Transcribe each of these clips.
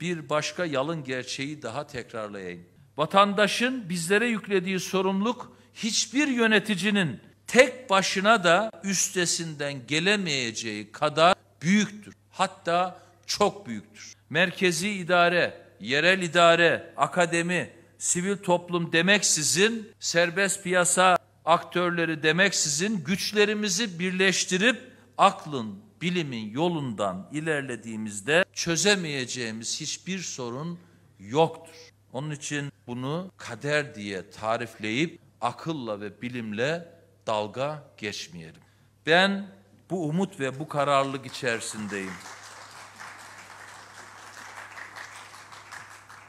bir başka yalın gerçeği daha tekrarlayayım. Vatandaşın bizlere yüklediği sorumluluk hiçbir yöneticinin tek başına da üstesinden gelemeyeceği kadar büyüktür. Hatta çok büyüktür. Merkezi idare, yerel idare, akademi, sivil toplum demeksizin, serbest piyasa aktörleri demeksizin güçlerimizi birleştirip aklın, bilimin yolundan ilerlediğimizde çözemeyeceğimiz hiçbir sorun yoktur. Onun için bunu kader diye tarifleyip akılla ve bilimle dalga geçmeyelim. Ben bu umut ve bu kararlılık içerisindeyim.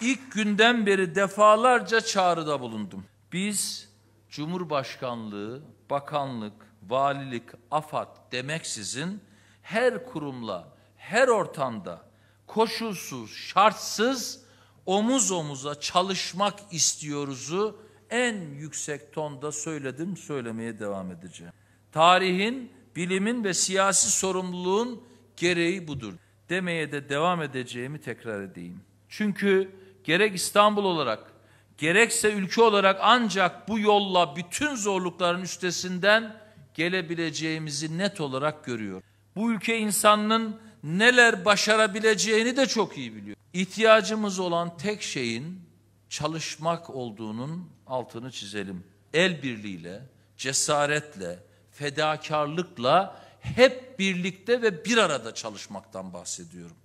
İlk günden beri defalarca çağrıda bulundum. Biz Cumhurbaşkanlığı, bakanlık, valilik, afat demeksizin her kurumla, her ortamda koşulsuz, şartsız omuz omuza çalışmak istiyoruzu en yüksek tonda söyledim, söylemeye devam edeceğim. Tarihin, bilimin ve siyasi sorumluluğun gereği budur demeye de devam edeceğimi tekrar edeyim. Çünkü gerek İstanbul olarak gerekse ülke olarak ancak bu yolla bütün zorlukların üstesinden gelebileceğimizi net olarak görüyor. Bu ülke insanının neler başarabileceğini de çok iyi biliyor. İhtiyacımız olan tek şeyin çalışmak olduğunun altını çizelim. El birliğiyle, cesaretle, fedakarlıkla hep birlikte ve bir arada çalışmaktan bahsediyorum.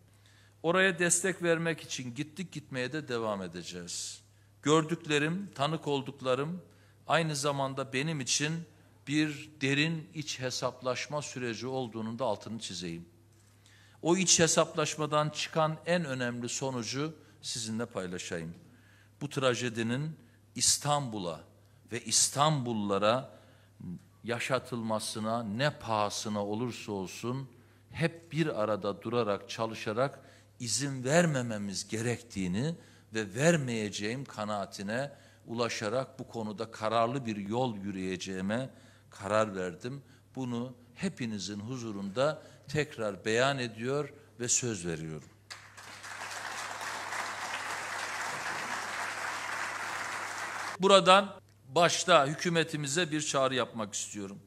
Oraya destek vermek için gittik gitmeye de devam edeceğiz. Gördüklerim, tanık olduklarım aynı zamanda benim için bir derin iç hesaplaşma süreci olduğunun da altını çizeyim. O iç hesaplaşmadan çıkan en önemli sonucu sizinle paylaşayım. Bu trajedinin İstanbul'a ve İstanbullulara yaşatılmasına ne pahasına olursa olsun hep bir arada durarak çalışarak izin vermememiz gerektiğini ve vermeyeceğim kanaatine ulaşarak bu konuda kararlı bir yol yürüyeceğime karar verdim. Bunu hepinizin huzurunda tekrar beyan ediyor ve söz veriyorum. Buradan başta hükümetimize bir çağrı yapmak istiyorum.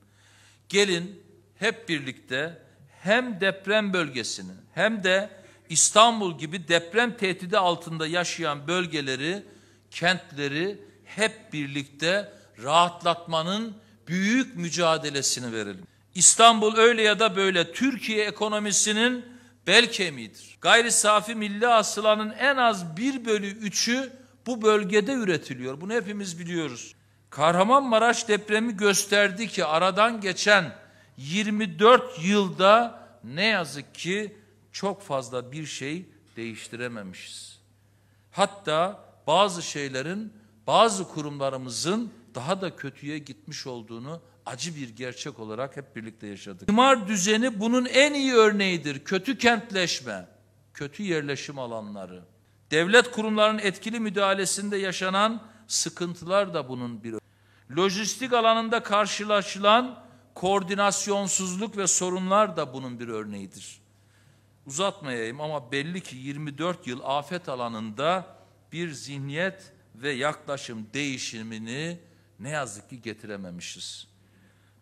Gelin hep birlikte hem deprem bölgesini hem de İstanbul gibi deprem tehdidi altında yaşayan bölgeleri, kentleri hep birlikte rahatlatmanın büyük mücadelesini verelim. İstanbul öyle ya da böyle Türkiye ekonomisinin bel kemiğidir. Gayri safi milli hasılanın en az bir bölü üçü bu bölgede üretiliyor. Bunu hepimiz biliyoruz. Kahramanmaraş depremi gösterdi ki aradan geçen 24 yılda ne yazık ki çok fazla bir şey değiştirememişiz. Hatta bazı şeylerin, bazı kurumlarımızın daha da kötüye gitmiş olduğunu acı bir gerçek olarak hep birlikte yaşadık. İmar düzeni bunun en iyi örneğidir. Kötü kentleşme, kötü yerleşim alanları, devlet kurumlarının etkili müdahalesinde yaşanan sıkıntılar da bunun bir Lojistik alanında karşılaşılan koordinasyonsuzluk ve sorunlar da bunun bir örneğidir. Uzatmayayım ama belli ki 24 yıl afet alanında bir zihniyet ve yaklaşım değişimini ne yazık ki getirememişiz.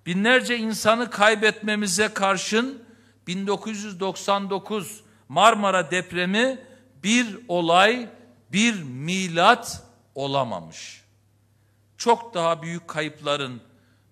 Binlerce insanı kaybetmemize karşın 1999 Marmara depremi bir olay, bir milat olamamış. Çok daha büyük kayıpların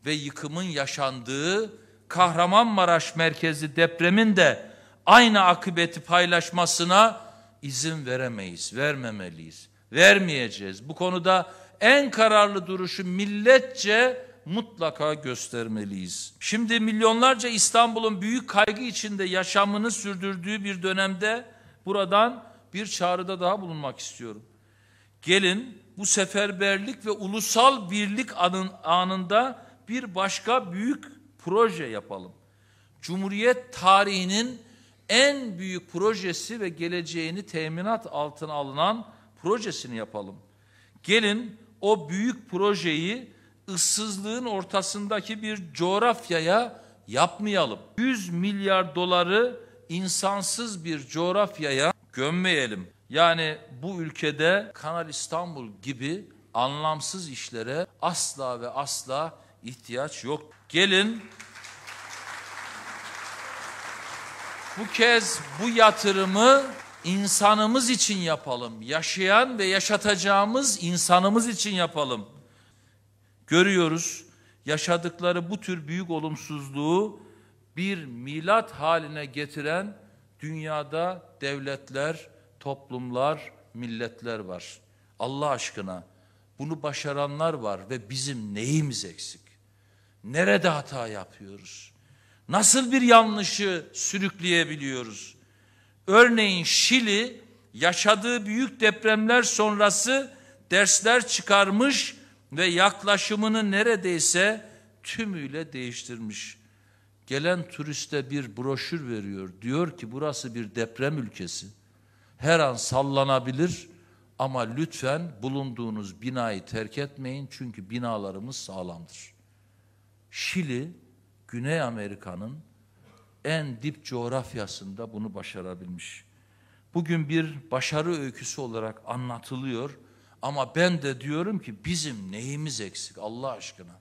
ve yıkımın yaşandığı Kahramanmaraş merkezi depremin de aynı akıbeti paylaşmasına izin veremeyiz, vermemeliyiz, vermeyeceğiz. Bu konuda en kararlı duruşu milletçe mutlaka göstermeliyiz. Şimdi milyonlarca İstanbul'un büyük kaygı içinde yaşamını sürdürdüğü bir dönemde buradan bir çağrıda daha bulunmak istiyorum. Gelin bu seferberlik ve ulusal birlik anın, anında bir başka büyük proje yapalım. Cumhuriyet tarihinin en büyük projesi ve geleceğini teminat altına alınan projesini yapalım. Gelin o büyük projeyi ıssızlığın ortasındaki bir coğrafyaya yapmayalım. 100 milyar doları insansız bir coğrafyaya gömmeyelim. Yani bu ülkede Kanal İstanbul gibi anlamsız işlere asla ve asla ihtiyaç yok. Gelin bu kez bu yatırımı insanımız için yapalım. Yaşayan ve yaşatacağımız insanımız için yapalım. Görüyoruz yaşadıkları bu tür büyük olumsuzluğu bir milat haline getiren dünyada devletler, toplumlar, milletler var. Allah aşkına bunu başaranlar var ve bizim neyimiz eksik? Nerede hata yapıyoruz? Nasıl bir yanlışı sürükleyebiliyoruz? Örneğin Şili yaşadığı büyük depremler sonrası dersler çıkarmış ve yaklaşımını neredeyse tümüyle değiştirmiş. Gelen turiste bir broşür veriyor. Diyor ki burası bir deprem ülkesi. Her an sallanabilir ama lütfen bulunduğunuz binayı terk etmeyin çünkü binalarımız sağlamdır. Şili, Güney Amerika'nın en dip coğrafyasında bunu başarabilmiş. Bugün bir başarı öyküsü olarak anlatılıyor ama ben de diyorum ki bizim neyimiz eksik Allah aşkına?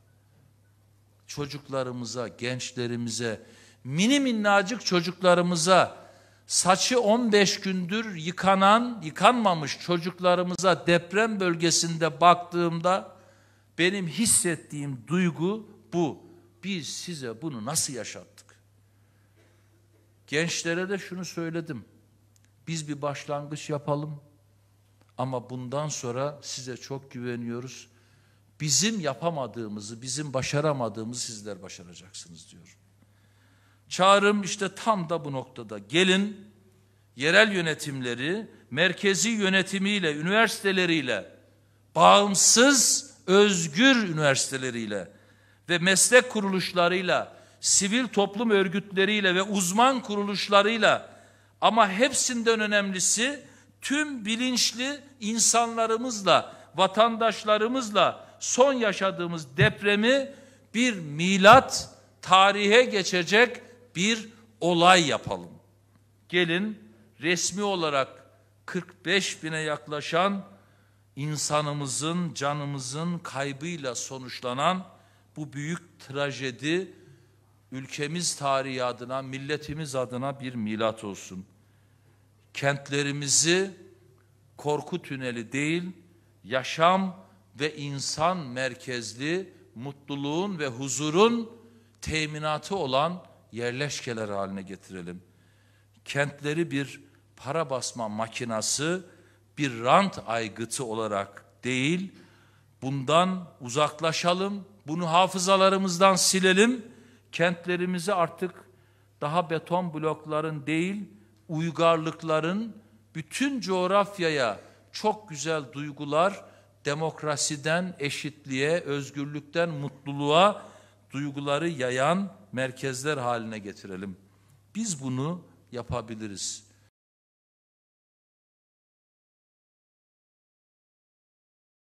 Çocuklarımıza, gençlerimize, mini minnacık çocuklarımıza, saçı 15 gündür yıkanan, yıkanmamış çocuklarımıza deprem bölgesinde baktığımda benim hissettiğim duygu bu. Biz size bunu nasıl yaşattık? Gençlere de şunu söyledim. Biz bir başlangıç yapalım ama bundan sonra size çok güveniyoruz. Bizim yapamadığımızı, bizim başaramadığımızı sizler başaracaksınız diyor. Çağrım işte tam da bu noktada. Gelin yerel yönetimleri merkezi yönetimiyle, üniversiteleriyle, bağımsız, özgür üniversiteleriyle ve meslek kuruluşlarıyla sivil toplum örgütleriyle ve uzman kuruluşlarıyla ama hepsinden önemlisi tüm bilinçli insanlarımızla, vatandaşlarımızla son yaşadığımız depremi bir milat tarihe geçecek bir olay yapalım. Gelin resmi olarak 45 bine yaklaşan insanımızın, canımızın kaybıyla sonuçlanan bu büyük trajedi ülkemiz tarihi adına, milletimiz adına bir milat olsun. Kentlerimizi korku tüneli değil, yaşam ve insan merkezli mutluluğun ve huzurun teminatı olan yerleşkeler haline getirelim. Kentleri bir para basma makinası, bir rant aygıtı olarak değil, bundan uzaklaşalım, bunu hafızalarımızdan silelim Kentlerimizi artık daha beton blokların değil, uygarlıkların bütün coğrafyaya çok güzel duygular, demokrasiden eşitliğe, özgürlükten mutluluğa duyguları yayan merkezler haline getirelim. Biz bunu yapabiliriz.